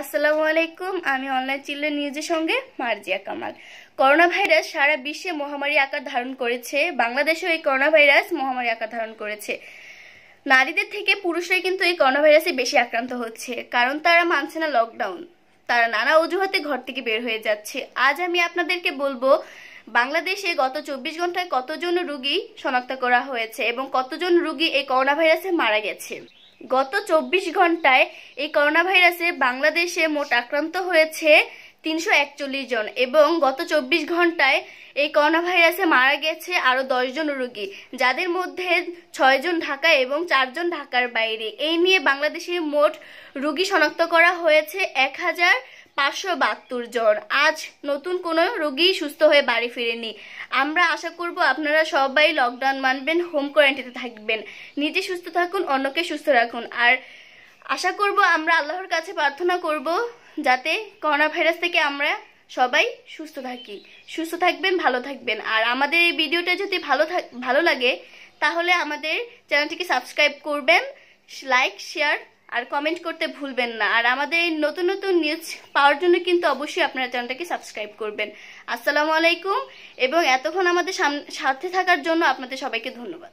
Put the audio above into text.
আসসালামু আলাইকুম আমি অনলাইন চিল্ড্রেন নিউজের সঙ্গে মার্জিয়া কামাল করোনা ভাইরাস সারা বিশ্বে মহামারী আকার ধারণ করেছে বাংলাদেশেও এই করোনা ভাইরাস মহামারী আকার ধারণ করেছে নারীদের থেকে পুরুষরা কিন্তু এই করোনা ভাইরাসে বেশি আক্রান্ত হচ্ছে কারণ তারা মানছে না লকডাউন তারা নানা অজুহাতে ঘর থেকে বের হয়ে যাচ্ছে আজ আমি আপনাদেরকে বলবো বাংলাদেশে গত চব্বিশ ঘন্টায় কতজন রুগী শনাক্ত করা হয়েছে এবং কতজন রুগী এই করোনা ভাইরাসে মারা গেছে গত চব্বিশ ঘন্টায় এই করোনা ভাইরাসে বাংলাদেশে মোট আক্রান্ত হয়েছে তিনশো একচল্লিশ জন এবং গত চব্বিশ ঘন্টায় এই করোনা ভাইরাসে মারা গেছে আরও জন রোগী যাদের মধ্যে ছয়জন ঢাকা এবং চারজন ঢাকার বাইরে এই নিয়ে বাংলাদেশে মোট রুগী শনাক্ত করা হয়েছে এক হাজার পাঁচশো জ্বর আজ নতুন কোনো রোগী সুস্থ হয়ে বাড়ি ফিরেনি আমরা আশা করব আপনারা সবাই লকডাউন মানবেন হোম কোয়ারেন্টিনে থাকবেন নিজে সুস্থ থাকুন অন্যকে সুস্থ রাখুন আর আশা করব আমরা আল্লাহর কাছে প্রার্থনা করব যাতে করোনা ভাইরাস থেকে আমরা সবাই সুস্থ থাকি সুস্থ থাকবেন ভালো থাকবেন আর আমাদের এই ভিডিওটা যদি ভালো ভালো লাগে তাহলে আমাদের চ্যানেলটিকে সাবস্ক্রাইব করবেন লাইক শেয়ার আর কমেন্ট করতে ভুলবেন না আর আমাদের এই নতুন নতুন নিউজ পাওয়ার জন্য কিন্তু অবশ্যই আপনারা চ্যানেলটাকে সাবস্ক্রাইব করবেন আসসালামু আলাইকুম এবং এতক্ষণ আমাদের সাথে থাকার জন্য আপনাদের সবাইকে ধন্যবাদ